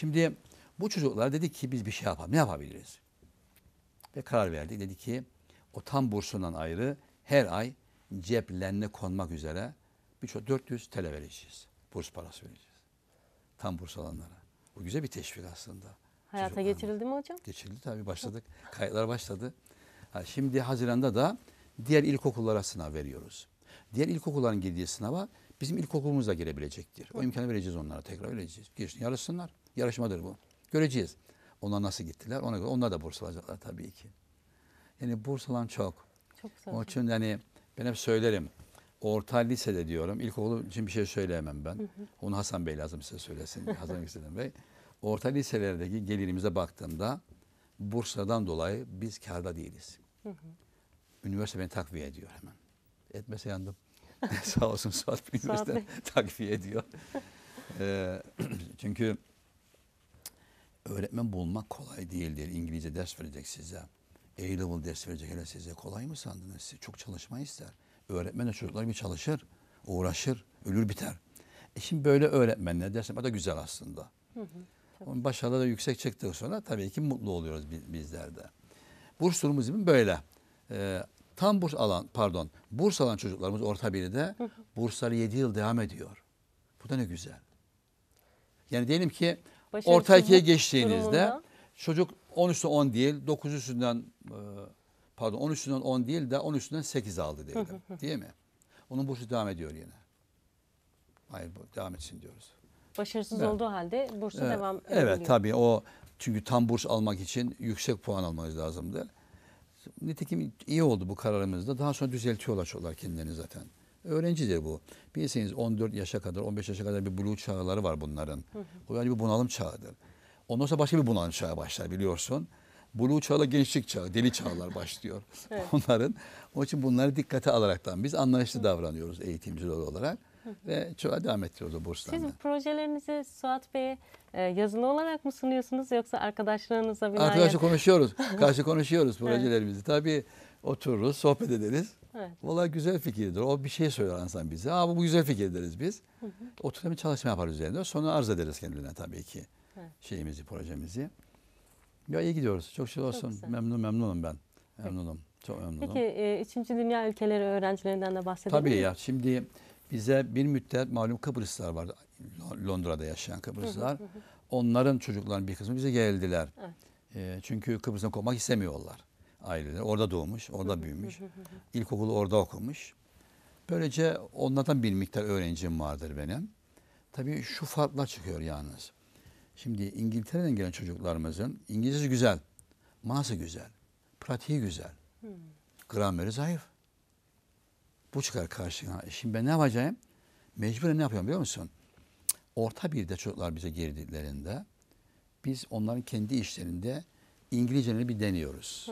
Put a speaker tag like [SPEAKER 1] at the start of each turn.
[SPEAKER 1] Şimdi bu çocuklar dedi ki biz bir şey yapalım. Ne yapabiliriz? Ve karar verdik. Dedi ki o tam bursundan ayrı her ay ceplerine konmak üzere birçok 400 TL vereceğiz. Burs parası vereceğiz. Tam burs alanlara. Bu güzel bir teşvik aslında.
[SPEAKER 2] Hayata Çocuklarına. geçirildi mi hocam?
[SPEAKER 1] Geçirildi tabii başladık. Kayıtlar başladı. şimdi Haziran'da da diğer ilkokullara sınav veriyoruz. Diğer ilkokulların girdiği sınava bizim ilkokulumuz da girebilecektir. O imkanı vereceğiz onlara tekrar vereceğiz. Girsin yarışsınlar. Yarışmadır bu. Göreceğiz. Onlar nasıl gittiler ona göre. Onlar da burs alacaklar tabii ki. Yani burs alan çok.
[SPEAKER 2] Çok sağ Onun için
[SPEAKER 1] yani ben hep söylerim. Orta lisede diyorum. İlkokulu için bir şey söyleyemem ben. Hı hı. Onu Hasan Bey lazım size söylesin. Hasan Yükselen Bey. Orta liselerdeki gelirimize baktığımda Bursa'dan dolayı biz karda değiliz. Hı hı. Üniversite beni takviye ediyor hemen etmese yandım. Sağ olsun Suat Bey Bey. takviye ediyor. ee, çünkü öğretmen bulmak kolay değildir. İngilizce ders verecek size. A-level ders verecek hele size. Kolay mı sandınız siz? Çok çalışma ister. Öğretmen de çocuklar gibi çalışır, uğraşır, ölür biter. E şimdi böyle öğretmenler ders yapmak da güzel aslında.
[SPEAKER 2] Hı hı.
[SPEAKER 1] Onun da yüksek çıktığı sonra tabii ki mutlu oluyoruz bizler de. Burs durumumuz böyle. Ee, Tam burs alan, pardon, burs alan çocuklarımız orta birde bursları 7 yıl devam ediyor. Bu da ne güzel. Yani diyelim ki orta ikiye geçtiğinizde durumunda. çocuk 13'ten 10 değil, 9 üstünden e, pardon 13'ünden 10 değil de 13'ünden 8 aldı diyelim. değil mi? Onun bursu devam ediyor yine. Hayır bu devam etsin diyoruz.
[SPEAKER 2] Başarısız evet. olduğu halde bursu evet. devam ediyor. Evet tabii
[SPEAKER 1] o çünkü tam burs almak için yüksek puan almanız lazımdı. Nitekim iyi oldu bu kararımızda. Daha sonra düzeltiyorlar kendilerini zaten. Öğrencidir bu. Bilirsiniz 14 yaşa kadar, 15 yaşa kadar bir buluğ çağları var bunların. Hı O yani bir bunalım çağıdır. Ondan sonra başka bir bunalım çağı başlar biliyorsun. Buluğ çağla gençlik çağı, deli çağlar başlıyor evet. onların. Onun için bunları dikkate alaraktan biz anlayışlı davranıyoruz eğitimciler olarak
[SPEAKER 2] ve çoğa devam
[SPEAKER 1] ettiriyordu burslarını.
[SPEAKER 2] Siz projelerinizi Suat Bey'e e, yazılı olarak mı sunuyorsunuz yoksa arkadaşlarınızla binaen? Arkadaşla konuşuyoruz. Karşı
[SPEAKER 1] konuşuyoruz projelerimizi. Evet. Tabii otururuz, sohbet ederiz. Evet. Valla güzel fikirdir. O bir şey söyler insan bize. Aa bu, bu güzel fikir deriz biz. Hı hı. Oturup bir çalışma yaparız üzerinde. Sonra arz ederiz kendilerine tabii ki. Evet. Şeyimizi, projemizi. Ya iyi gidiyoruz. Çok şey olsun. Çok memnun memnunum ben. Memnunum. Peki. Çok memnunum. Peki
[SPEAKER 2] e, 3. Dünya ülkeleri öğrencilerinden de bahsedelim Tabii mi? ya.
[SPEAKER 1] Şimdi bize bir müddet malum Kıbrıslar vardı. Londra'da yaşayan Kıbrıslar. Onların çocukların bir kısmı bize geldiler. Evet. E, çünkü Kıbrıs'tan kopmak istemiyorlar aileleri. Orada doğmuş, orada büyümüş. İlkokulu orada okumuş. Böylece onlardan bir miktar öğrencim vardır benim. Tabii şu farklar çıkıyor yalnız. Şimdi İngiltere'den gelen çocuklarımızın İngilizcesi güzel, manası güzel, pratiği güzel, grameri zayıf. Bu çıkar karşına. E şimdi ben ne yapacağım? Mecburen ne yapıyorum biliyor musun? Orta birde çocuklar bize girdiklerinde biz onların kendi işlerinde İngilizcelerini bir deniyoruz.